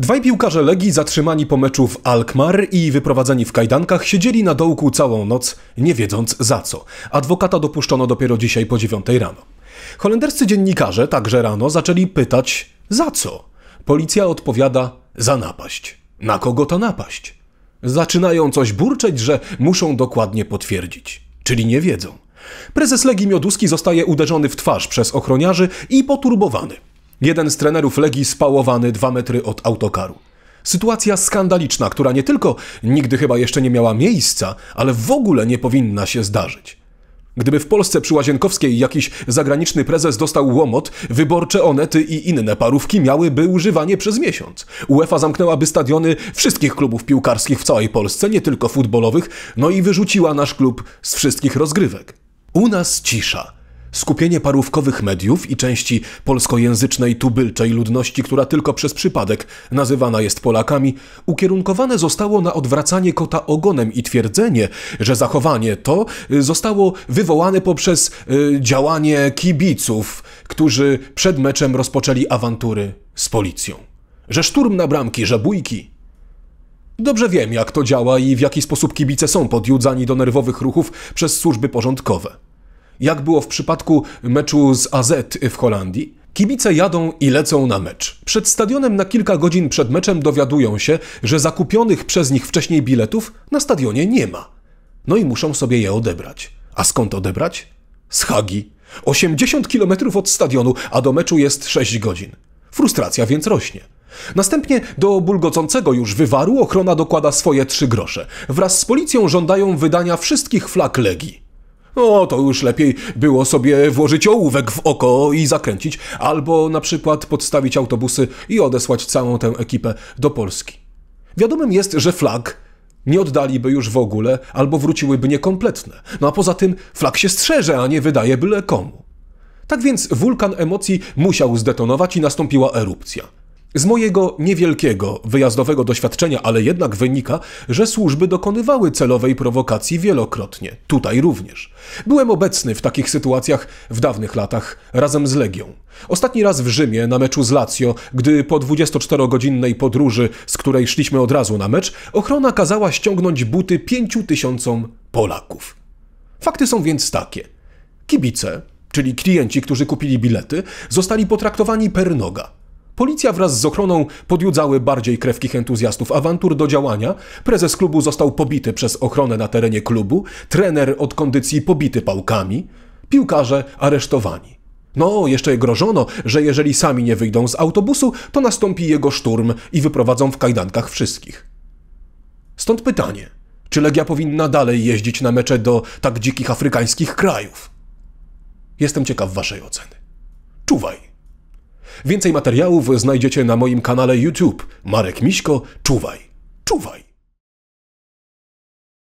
Dwaj piłkarze Legii zatrzymani po meczu w Alkmaar i wyprowadzeni w kajdankach siedzieli na dołku całą noc, nie wiedząc za co. Adwokata dopuszczono dopiero dzisiaj po dziewiątej rano. Holenderscy dziennikarze także rano zaczęli pytać za co. Policja odpowiada za napaść. Na kogo ta napaść? Zaczynają coś burczeć, że muszą dokładnie potwierdzić, czyli nie wiedzą. Prezes Legii Mioduski zostaje uderzony w twarz przez ochroniarzy i poturbowany. Jeden z trenerów Legii spałowany dwa metry od autokaru. Sytuacja skandaliczna, która nie tylko nigdy chyba jeszcze nie miała miejsca, ale w ogóle nie powinna się zdarzyć. Gdyby w Polsce przy Łazienkowskiej jakiś zagraniczny prezes dostał łomot, wyborcze onety i inne parówki miałyby używanie przez miesiąc. UEFA zamknęłaby stadiony wszystkich klubów piłkarskich w całej Polsce, nie tylko futbolowych, no i wyrzuciła nasz klub z wszystkich rozgrywek. U nas cisza. Skupienie parówkowych mediów i części polskojęzycznej tubylczej ludności, która tylko przez przypadek nazywana jest Polakami, ukierunkowane zostało na odwracanie kota ogonem i twierdzenie, że zachowanie to y, zostało wywołane poprzez y, działanie kibiców, którzy przed meczem rozpoczęli awantury z policją. Że szturm na bramki, że bójki, Dobrze wiem, jak to działa i w jaki sposób kibice są podjudzani do nerwowych ruchów przez służby porządkowe jak było w przypadku meczu z AZ w Holandii. Kibice jadą i lecą na mecz. Przed stadionem na kilka godzin przed meczem dowiadują się, że zakupionych przez nich wcześniej biletów na stadionie nie ma. No i muszą sobie je odebrać. A skąd odebrać? Z Hagi. 80 km od stadionu, a do meczu jest 6 godzin. Frustracja więc rośnie. Następnie do bulgocącego już wywaru ochrona dokłada swoje trzy grosze. Wraz z policją żądają wydania wszystkich flag Legii. No, to już lepiej było sobie włożyć ołówek w oko i zakręcić, albo na przykład podstawić autobusy i odesłać całą tę ekipę do Polski. Wiadomym jest, że flag nie oddaliby już w ogóle, albo wróciłyby niekompletne. No a poza tym flag się strzeże, a nie wydaje byle komu. Tak więc wulkan emocji musiał zdetonować i nastąpiła erupcja. Z mojego niewielkiego wyjazdowego doświadczenia, ale jednak wynika, że służby dokonywały celowej prowokacji wielokrotnie, tutaj również. Byłem obecny w takich sytuacjach w dawnych latach razem z Legią. Ostatni raz w Rzymie na meczu z Lazio, gdy po 24-godzinnej podróży, z której szliśmy od razu na mecz, ochrona kazała ściągnąć buty tysiącom Polaków. Fakty są więc takie. Kibice, czyli klienci, którzy kupili bilety, zostali potraktowani per noga. Policja wraz z ochroną podjudzały bardziej krewkich entuzjastów awantur do działania. Prezes klubu został pobity przez ochronę na terenie klubu, trener od kondycji pobity pałkami, piłkarze aresztowani. No, jeszcze grożono, że jeżeli sami nie wyjdą z autobusu, to nastąpi jego szturm i wyprowadzą w kajdankach wszystkich. Stąd pytanie, czy Legia powinna dalej jeździć na mecze do tak dzikich afrykańskich krajów? Jestem ciekaw waszej oceny. Czuwaj! Więcej materiałów znajdziecie na moim kanale YouTube. Marek Miśko, czuwaj, czuwaj.